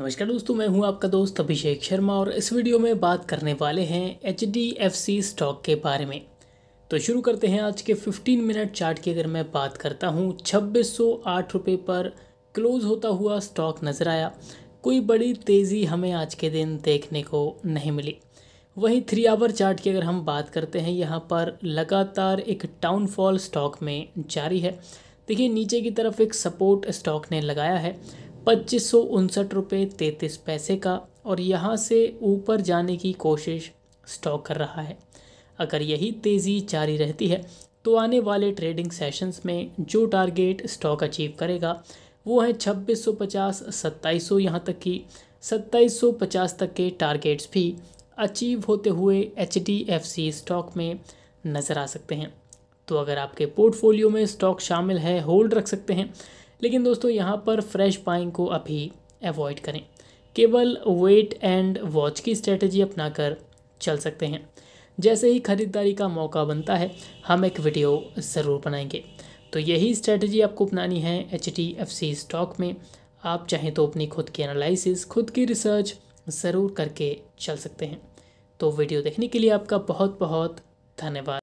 नमस्कार दोस्तों मैं हूं आपका दोस्त अभिषेक शर्मा और इस वीडियो में बात करने वाले हैं एच स्टॉक के बारे में तो शुरू करते हैं आज के 15 मिनट चार्ट की अगर मैं बात करता हूं छब्बीस रुपए पर क्लोज होता हुआ स्टॉक नज़र आया कोई बड़ी तेज़ी हमें आज के दिन देखने को नहीं मिली वहीं थ्री आवर चार्ट की अगर हम बात करते हैं यहाँ पर लगातार एक डाउनफॉल स्टॉक में जारी है देखिए नीचे की तरफ एक सपोर्ट स्टॉक ने लगाया है पच्चीस सौ उनसठ रुपये तैंतीस पैसे का और यहाँ से ऊपर जाने की कोशिश स्टॉक कर रहा है अगर यही तेज़ी जारी रहती है तो आने वाले ट्रेडिंग सेशंस में जो टारगेट स्टॉक अचीव करेगा वो है 2650 2700 यहाँ तक की 2750 तक के टारगेट्स भी अचीव होते हुए एच स्टॉक में नज़र आ सकते हैं तो अगर आपके पोर्टफोलियो में स्टॉक शामिल है होल्ड रख सकते हैं लेकिन दोस्तों यहाँ पर फ्रेश बाइंग को अभी अवॉइड करें केवल वेट एंड वॉच की स्ट्रेटजी अपनाकर चल सकते हैं जैसे ही ख़रीदारी का मौका बनता है हम एक वीडियो ज़रूर बनाएंगे तो यही स्ट्रेटजी आपको अपनानी है एच स्टॉक में आप चाहें तो अपनी खुद की एनालिसिस खुद की रिसर्च ज़रूर करके चल सकते हैं तो वीडियो देखने के लिए आपका बहुत बहुत धन्यवाद